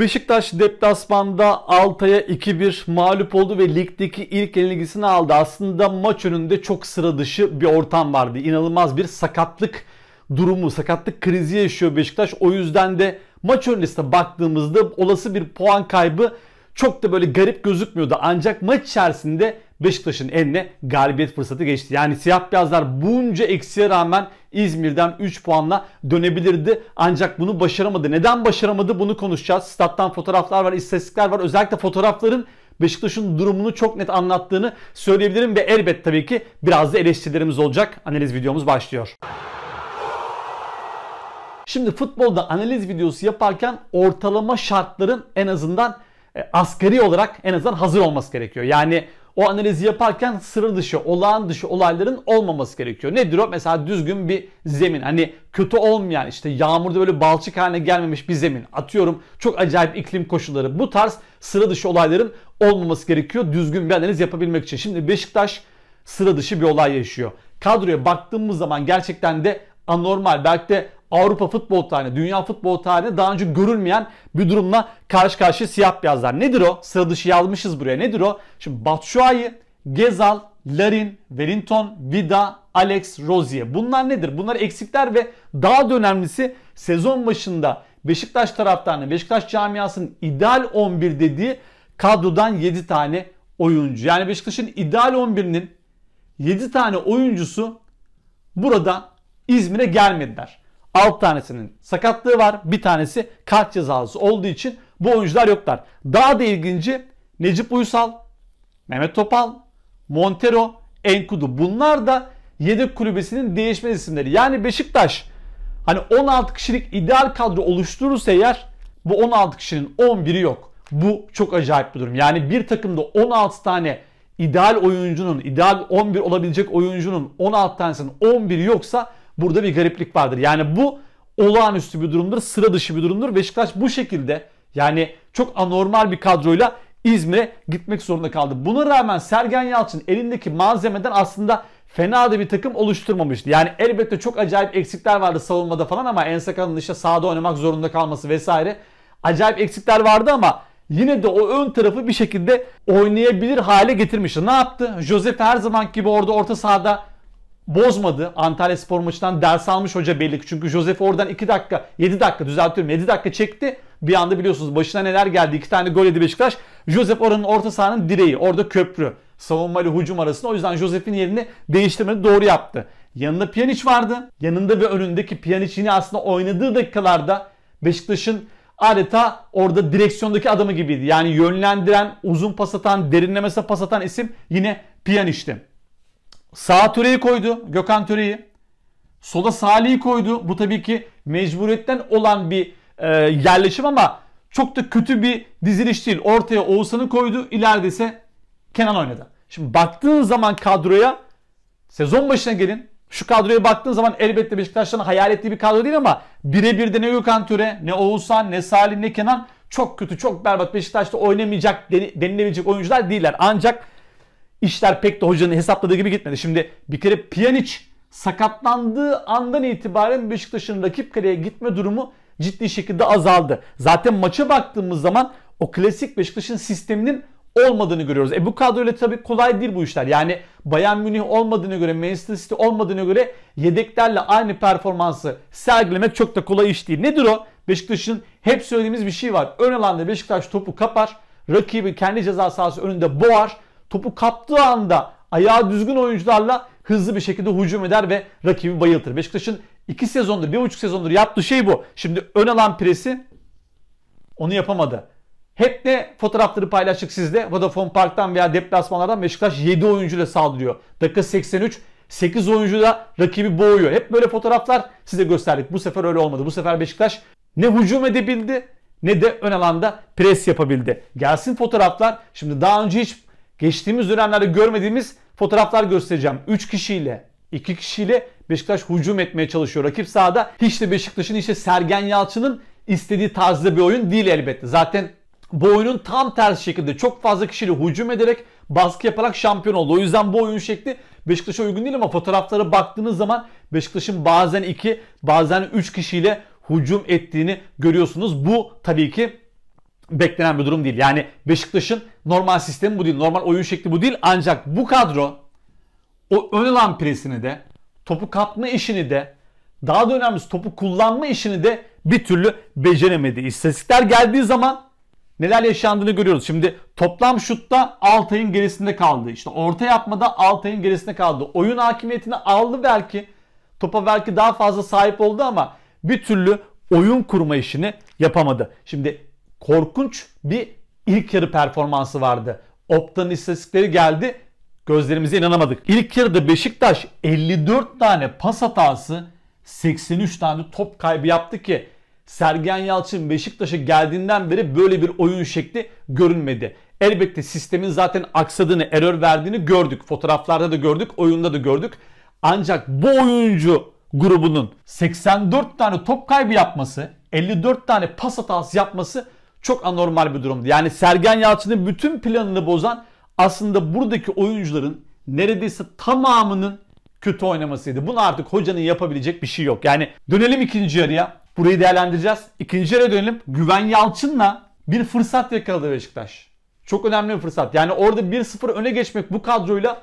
Beşiktaş deplasmanda Altay'a 2-1 mağlup oldu ve ligdeki ilk yenilgisini aldı. Aslında maç önünde çok sıra dışı bir ortam vardı. İnanılmaz bir sakatlık durumu, sakatlık krizi yaşıyor Beşiktaş. O yüzden de maç öncesine baktığımızda olası bir puan kaybı çok da böyle garip gözükmüyordu. Ancak maç içerisinde Beşiktaş'ın eline galibiyet fırsatı geçti. Yani siyah beyazlar bunca eksiye rağmen İzmir'den 3 puanla dönebilirdi. Ancak bunu başaramadı. Neden başaramadı bunu konuşacağız. Stat'tan fotoğraflar var, istatistikler var. Özellikle fotoğrafların Beşiktaş'ın durumunu çok net anlattığını söyleyebilirim ve elbet tabii ki biraz da eleştirilerimiz olacak. Analiz videomuz başlıyor. Şimdi futbolda analiz videosu yaparken ortalama şartların en azından e, asgari olarak en azından hazır olması gerekiyor. Yani o analizi yaparken sınır dışı, olağan dışı olayların olmaması gerekiyor. Nedir o? Mesela düzgün bir zemin. Hani kötü olmayan işte yağmurda böyle balçık haline gelmemiş bir zemin. Atıyorum çok acayip iklim koşulları. Bu tarz sıra dışı olayların olmaması gerekiyor düzgün bir analiz yapabilmek için. Şimdi Beşiktaş sıra dışı bir olay yaşıyor. Kadroya baktığımız zaman gerçekten de anormal belki de Avrupa futbol tarihine, dünya futbol tarihine daha önce görülmeyen bir durumla karşı karşıya siyah beyazlar. Nedir o? Sıra dışı yazmışız buraya. Nedir o? Şimdi Batshuayi, Gezal, Larin, Wellington, Vida, Alex, Rozier. Bunlar nedir? Bunlar eksikler ve daha da önemlisi sezon başında Beşiktaş taraftarının, Beşiktaş camiasının ideal 11 dediği kadrodan 7 tane oyuncu. Yani Beşiktaş'ın ideal 11'inin 7 tane oyuncusu burada İzmir'e gelmediler. 6 tanesinin sakatlığı var. Bir tanesi kart cezası olduğu için bu oyuncular yoklar. Daha da ilginci Necip Uysal, Mehmet Topal, Montero, Enkudu. Bunlar da yedek kulübesinin değişmez isimleri. Yani Beşiktaş hani 16 kişilik ideal kadro oluşturursa eğer bu 16 kişinin 11'i yok. Bu çok acayip bir durum. Yani bir takımda 16 tane ideal oyuncunun, ideal 11 olabilecek oyuncunun 16 tanesinin 11'i yoksa Burada bir gariplik vardır. Yani bu olağanüstü bir durumdur, sıra dışı bir durumdur. Beşiktaş bu şekilde yani çok anormal bir kadroyla İzmir'e gitmek zorunda kaldı. Buna rağmen Sergen Yalçın elindeki malzemeden aslında fena da bir takım oluşturmamıştı. Yani elbette çok acayip eksikler vardı savunmada falan ama Ensaka'nın işte sahada oynamak zorunda kalması vesaire. Acayip eksikler vardı ama yine de o ön tarafı bir şekilde oynayabilir hale getirmişti. Ne yaptı? Josef her zaman gibi orada orta sahada bozmadı. Antalya Spor maçından ders almış hoca belli ki. Çünkü Josef oradan 2 dakika, 7 dakika düzeltiyorum 7 dakika çekti. Bir anda biliyorsunuz başına neler geldi. 2 tane gol yedi Beşiktaş. Josef oranın orta sahanın direği. Orada köprü. Savunma ile hücum arasında. O yüzden Josef'in yerini değiştirmeni Doğru yaptı. Yanında Pjanic vardı. Yanında ve önündeki Pjanic yine aslında oynadığı dakikalarda Beşiktaş'ın adeta orada direksiyondaki adamı gibiydi. Yani yönlendiren, uzun pas atan, derinlemesine pas atan isim yine Pjanic'ti. Sağ Töre'yi koydu. Gökhan Töre'yi. Sola Salih'i koydu. Bu tabii ki mecburiyetten olan bir e, yerleşim ama çok da kötü bir diziliş değil. Ortaya Oğuzhan'ı koydu. İleride ise Kenan oynadı. Şimdi baktığın zaman kadroya sezon başına gelin. Şu kadroya baktığın zaman elbette Beşiktaş'tan hayal ettiği bir kadro değil ama birebir de ne Gökhan Töre, ne Oğuzhan, ne Salih, ne Kenan çok kötü, çok berbat Beşiktaş'ta oynamayacak denilebilecek oyuncular değiller. Ancak işler pek de hocanın hesapladığı gibi gitmedi. Şimdi bir kere Pjanic sakatlandığı andan itibaren Beşiktaş'ın rakip kaleye gitme durumu ciddi şekilde azaldı. Zaten maça baktığımız zaman o klasik Beşiktaş'ın sisteminin olmadığını görüyoruz. E bu kadroyla tabii kolay değil bu işler. Yani Bayern Münih olmadığına göre, Manchester City olmadığına göre yedeklerle aynı performansı sergilemek çok da kolay iş değil. Nedir o? Beşiktaş'ın hep söylediğimiz bir şey var. Ön alanda Beşiktaş topu kapar, rakibi kendi ceza sahası önünde boğar topu kaptığı anda ayağı düzgün oyuncularla hızlı bir şekilde hücum eder ve rakibi bayıltır. Beşiktaş'ın iki sezondur, bir buçuk sezondur yaptığı şey bu. Şimdi ön alan presi onu yapamadı. Hep ne fotoğrafları paylaştık sizde. Vodafone Park'tan veya deplasmanlardan Beşiktaş 7 oyuncuyla saldırıyor. Dakika 83 8 oyuncu da rakibi boğuyor. Hep böyle fotoğraflar size gösterdik. Bu sefer öyle olmadı. Bu sefer Beşiktaş ne hücum edebildi ne de ön alanda pres yapabildi. Gelsin fotoğraflar. Şimdi daha önce hiç geçtiğimiz dönemlerde görmediğimiz fotoğraflar göstereceğim. 3 kişiyle, 2 kişiyle Beşiktaş hücum etmeye çalışıyor. Rakip sahada hiç de Beşiktaş'ın işte Sergen Yalçın'ın istediği tarzda bir oyun değil elbette. Zaten bu oyunun tam tersi şekilde çok fazla kişiyle hücum ederek baskı yaparak şampiyon oldu. O yüzden bu oyun şekli Beşiktaş'a uygun değil ama fotoğraflara baktığınız zaman Beşiktaş'ın bazen 2 bazen 3 kişiyle hücum ettiğini görüyorsunuz. Bu tabii ki beklenen bir durum değil. Yani Beşiktaş'ın normal sistemi bu değil. Normal oyun şekli bu değil. Ancak bu kadro o ön alan presini de topu kapma işini de daha da önemlisi topu kullanma işini de bir türlü beceremedi. İstatistikler geldiği zaman neler yaşandığını görüyoruz. Şimdi toplam şutta Altay'ın gerisinde kaldı. İşte orta yapmada Altay'ın gerisinde kaldı. Oyun hakimiyetini aldı belki. Topa belki daha fazla sahip oldu ama bir türlü oyun kurma işini yapamadı. Şimdi korkunç bir ilk yarı performansı vardı. Opta'nın istatistikleri geldi. Gözlerimize inanamadık. İlk yarıda Beşiktaş 54 tane pas hatası, 83 tane top kaybı yaptı ki Sergen Yalçın Beşiktaş'a geldiğinden beri böyle bir oyun şekli görünmedi. Elbette sistemin zaten aksadığını, error verdiğini gördük. Fotoğraflarda da gördük, oyunda da gördük. Ancak bu oyuncu grubunun 84 tane top kaybı yapması, 54 tane pas hatası yapması çok anormal bir durumdu. Yani Sergen Yalçın'ın bütün planını bozan aslında buradaki oyuncuların neredeyse tamamının kötü oynamasıydı. Bunu artık hocanın yapabilecek bir şey yok. Yani dönelim ikinci yarıya. Burayı değerlendireceğiz. İkinci yarıya dönelim. Güven Yalçın'la bir fırsat yakaladı Beşiktaş. Çok önemli bir fırsat. Yani orada 1-0 öne geçmek bu kadroyla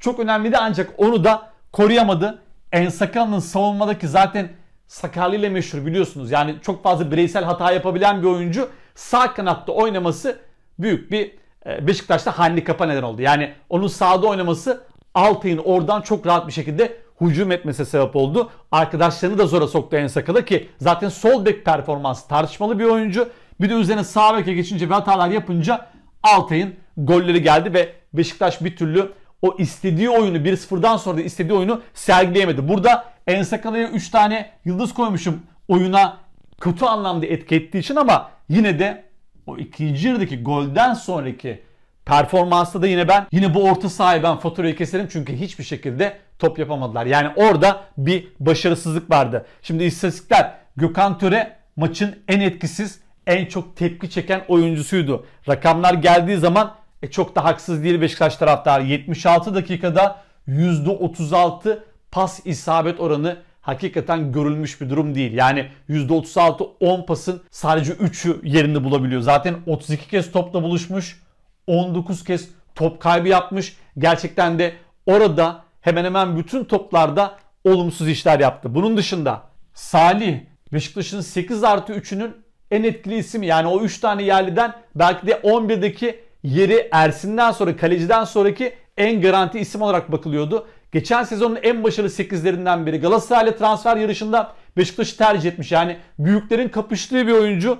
çok önemliydi ancak onu da koruyamadı. Ensakal'ın savunmadaki zaten sakarlığıyla meşhur biliyorsunuz. Yani çok fazla bireysel hata yapabilen bir oyuncu sağ kanatta oynaması büyük bir e, Beşiktaş'ta handikapa neden oldu. Yani onun sağda oynaması Altay'ın oradan çok rahat bir şekilde hücum etmesine sebep oldu. Arkadaşlarını da zora soktu en sakalı ki zaten sol bek performans tartışmalı bir oyuncu. Bir de üzerine sağ beke geçince bir hatalar yapınca Altay'ın golleri geldi ve Beşiktaş bir türlü o istediği oyunu 1-0'dan sonra da istediği oyunu sergileyemedi. Burada Ensakala'ya 3 tane yıldız koymuşum oyuna kötü anlamda etki ettiği için ama Yine de o ikinci yarıdaki golden sonraki performansta da yine ben yine bu orta sahayı ben faturayı keserim çünkü hiçbir şekilde top yapamadılar. Yani orada bir başarısızlık vardı. Şimdi istatistikler Gökhan Töre maçın en etkisiz, en çok tepki çeken oyuncusuydu. Rakamlar geldiği zaman e, çok da haksız değil Beşiktaş taraftarı. 76 dakikada %36 pas isabet oranı hakikaten görülmüş bir durum değil. Yani %36 10 pasın sadece 3'ü yerini bulabiliyor. Zaten 32 kez topla buluşmuş. 19 kez top kaybı yapmış. Gerçekten de orada hemen hemen bütün toplarda olumsuz işler yaptı. Bunun dışında Salih Beşiktaş'ın 8 artı 3'ünün en etkili ismi yani o 3 tane yerliden belki de 11'deki yeri Ersin'den sonra kaleciden sonraki en garanti isim olarak bakılıyordu. Geçen sezonun en başarılı 8'lerinden biri. Galatasaray'la transfer yarışında Beşiktaş'ı tercih etmiş. Yani büyüklerin kapıştığı bir oyuncu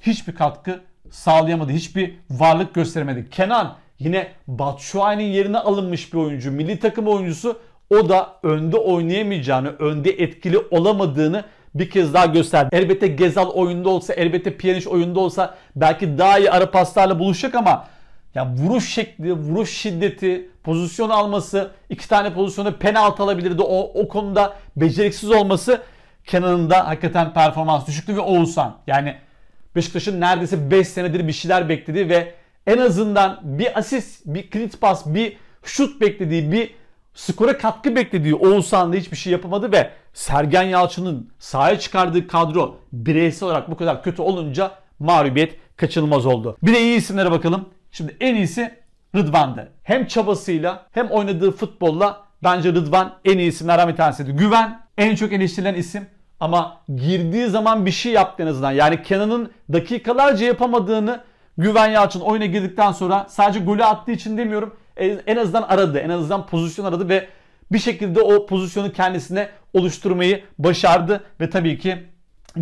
hiçbir katkı sağlayamadı. Hiçbir varlık gösteremedi. Kenan yine Batshuayi'nin yerine alınmış bir oyuncu. Milli takım oyuncusu o da önde oynayamayacağını, önde etkili olamadığını bir kez daha gösterdi. Elbette Gezal oyunda olsa, elbette Pjanic oyunda olsa belki daha iyi ara paslarla buluşacak ama yani vuruş şekli, vuruş şiddeti, pozisyon alması, iki tane pozisyonda penaltı alabilirdi. O, o konuda beceriksiz olması Kenan'ın da hakikaten performans düşüktü ve Oğuzhan. Yani Beşiktaş'ın neredeyse 5 senedir bir şeyler beklediği ve en azından bir asist, bir clean pas, bir şut beklediği, bir skora katkı beklediği Oğuzhan da hiçbir şey yapamadı ve Sergen Yalçın'ın sahaya çıkardığı kadro bireysel olarak bu kadar kötü olunca mağlubiyet kaçınılmaz oldu. Bir de iyi isimlere bakalım. Şimdi en iyisi Rıdvan'dı. Hem çabasıyla hem oynadığı futbolla bence Rıdvan en iyi isimlerden bir tanesiydi. Güven en çok eleştirilen isim ama girdiği zaman bir şey yaptı en azından. Yani Kenan'ın dakikalarca yapamadığını Güven Yalçın oyuna girdikten sonra sadece golü attığı için demiyorum. En azından aradı. En azından pozisyon aradı ve bir şekilde o pozisyonu kendisine oluşturmayı başardı. Ve tabii ki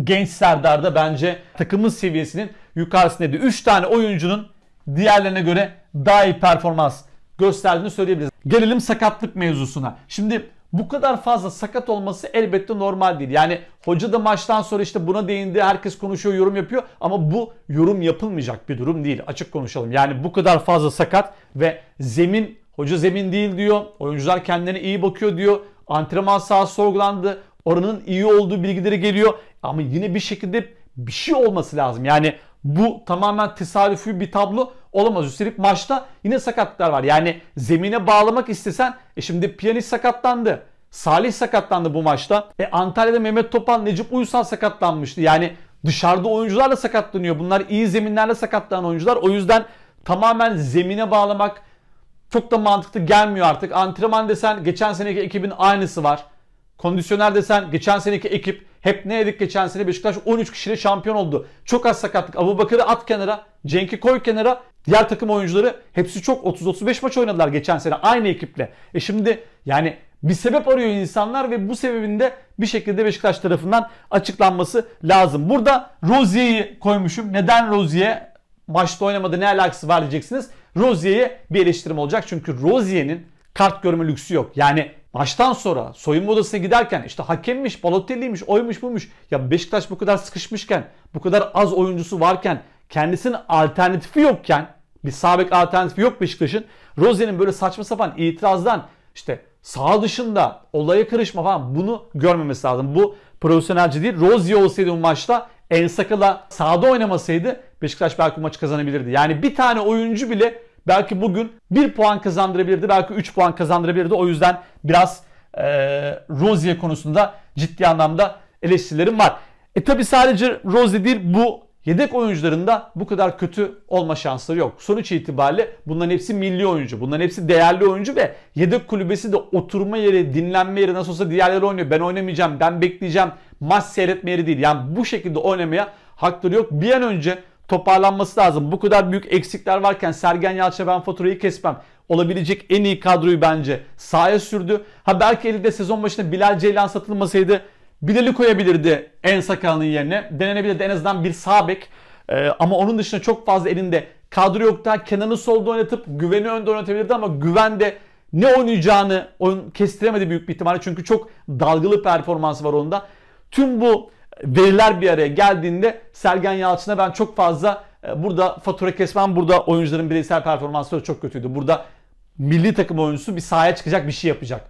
genç Serdar da bence takımın seviyesinin yukarısındaydı. 3 tane oyuncunun diğerlerine göre daha iyi performans gösterdiğini söyleyebiliriz. Gelelim sakatlık mevzusuna. Şimdi bu kadar fazla sakat olması elbette normal değil. Yani hoca da maçtan sonra işte buna değindi, herkes konuşuyor, yorum yapıyor ama bu yorum yapılmayacak bir durum değil. Açık konuşalım. Yani bu kadar fazla sakat ve zemin hoca zemin değil diyor. Oyuncular kendilerine iyi bakıyor diyor. Antrenman sahası sorgulandı. Oranın iyi olduğu bilgileri geliyor. Ama yine bir şekilde bir şey olması lazım. Yani bu tamamen tesadüfi bir tablo olamaz. Üstelik maçta yine sakatlıklar var. Yani zemine bağlamak istesen e şimdi piyanist sakatlandı. Salih sakatlandı bu maçta. E Antalya'da Mehmet Topal, Necip Uysal sakatlanmıştı. Yani dışarıda oyuncular da sakatlanıyor. Bunlar iyi zeminlerle sakatlanan oyuncular. O yüzden tamamen zemine bağlamak çok da mantıklı gelmiyor artık. Antrenman desen geçen seneki ekibin aynısı var. Kondisyoner desen geçen seneki ekip hep ne dedik geçen sene Beşiktaş 13 kişiyle şampiyon oldu. Çok az sakatlık. Abu Bakır'ı at kenara. Cenk'i koy kenara. Diğer takım oyuncuları hepsi çok 30-35 maç oynadılar geçen sene aynı ekiple. E şimdi yani bir sebep arıyor insanlar ve bu sebebin de bir şekilde Beşiktaş tarafından açıklanması lazım. Burada Rozier'i koymuşum. Neden Rozier maçta oynamadı ne alakası var diyeceksiniz. Rozier'e bir eleştirim olacak. Çünkü Rozier'in kart görme lüksü yok. Yani Maçtan sonra soyunma odasına giderken işte hakemmiş, Balotelli'ymiş, oymuş buymuş. Ya Beşiktaş bu kadar sıkışmışken, bu kadar az oyuncusu varken, kendisinin alternatifi yokken, bir sabit alternatifi yok Beşiktaş'ın. Rozier'in böyle saçma sapan itirazdan işte sağ dışında olaya karışma falan bunu görmemesi lazım. Bu profesyonelci değil. Rozier olsaydı bu maçta Ensakala sahada oynamasaydı Beşiktaş belki maçı kazanabilirdi. Yani bir tane oyuncu bile Belki bugün 1 puan kazandırabilirdi. Belki 3 puan kazandırabilirdi. O yüzden biraz e, Rozier konusunda ciddi anlamda eleştirilerim var. E tabi sadece Rozier değil bu yedek oyuncuların da bu kadar kötü olma şansları yok. Sonuç itibariyle bunların hepsi milli oyuncu. Bunların hepsi değerli oyuncu ve yedek kulübesi de oturma yeri, dinlenme yeri nasıl olsa diğerleri oynuyor. Ben oynamayacağım, ben bekleyeceğim. Maç seyretme yeri değil. Yani bu şekilde oynamaya hakları yok. Bir an önce toparlanması lazım. Bu kadar büyük eksikler varken Sergen Yalçın'a ben faturayı kesmem. Olabilecek en iyi kadroyu bence sahaya sürdü. Ha belki elinde sezon başında Bilal Ceylan satılmasaydı Bilal'i koyabilirdi en sakalının yerine. Denenebilirdi en azından bir sağ bek. Ee, ama onun dışında çok fazla elinde kadro yok da Kenan'ı solda oynatıp Güven'i önde oynatabilirdi ama Güven de ne oynayacağını oyun kestiremedi büyük bir ihtimalle. Çünkü çok dalgalı performansı var onda. Tüm bu veriler bir araya geldiğinde Sergen Yalçın'a ben çok fazla e, burada fatura kesmem. Burada oyuncuların bireysel performansları çok kötüydü. Burada milli takım oyuncusu bir sahaya çıkacak bir şey yapacak.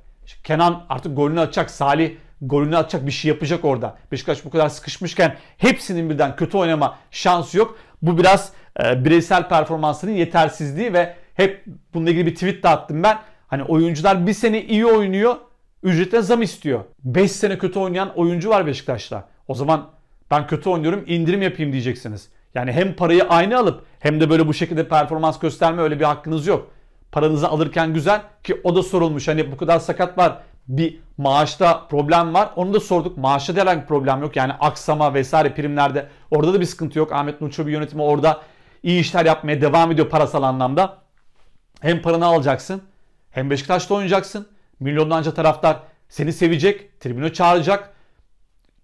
Kenan artık golünü atacak. Salih golünü atacak bir şey yapacak orada. Beşiktaş bu kadar sıkışmışken hepsinin birden kötü oynama şansı yok. Bu biraz e, bireysel performansının yetersizliği ve hep bununla ilgili bir tweet de attım ben. Hani oyuncular bir sene iyi oynuyor, ücrete zam istiyor. 5 sene kötü oynayan oyuncu var Beşiktaş'ta. O zaman ben kötü oynuyorum indirim yapayım diyeceksiniz. Yani hem parayı aynı alıp hem de böyle bu şekilde performans gösterme öyle bir hakkınız yok. Paranızı alırken güzel ki o da sorulmuş. Hani bu kadar sakat var bir maaşta problem var. Onu da sorduk. Maaşta da herhangi problem yok. Yani aksama vesaire primlerde orada da bir sıkıntı yok. Ahmet bir yönetimi orada iyi işler yapmaya devam ediyor parasal anlamda. Hem paranı alacaksın hem Beşiktaş'ta oynayacaksın. Milyonlarca taraftar seni sevecek, tribüne çağıracak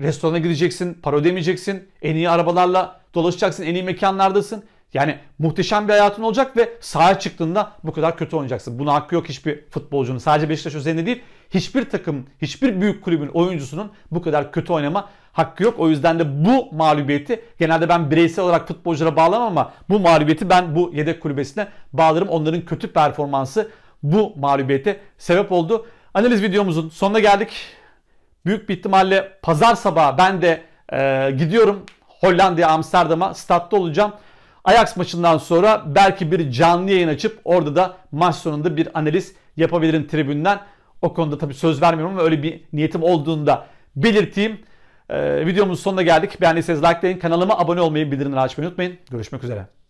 restorana gideceksin, para ödemeyeceksin, en iyi arabalarla dolaşacaksın, en iyi mekanlardasın. Yani muhteşem bir hayatın olacak ve sahaya çıktığında bu kadar kötü oynayacaksın. Buna hakkı yok hiçbir futbolcunun. Sadece Beşiktaş üzerinde değil. Hiçbir takım, hiçbir büyük kulübün oyuncusunun bu kadar kötü oynama hakkı yok. O yüzden de bu mağlubiyeti genelde ben bireysel olarak futbolculara bağlamam ama bu mağlubiyeti ben bu yedek kulübesine bağlarım. Onların kötü performansı bu mağlubiyete sebep oldu. Analiz videomuzun sonuna geldik. Büyük bir ihtimalle pazar sabahı ben de e, gidiyorum Hollanda'ya Amsterdam'a statta olacağım. Ajax maçından sonra belki bir canlı yayın açıp orada da maç sonunda bir analiz yapabilirim tribünden. O konuda tabii söz vermiyorum ama öyle bir niyetim olduğunda belirteyim. Ee, videomuzun sonuna geldik. Beğendiyseniz likeleyin. Kanalıma abone olmayı, bildirimleri açmayı unutmayın. Görüşmek üzere.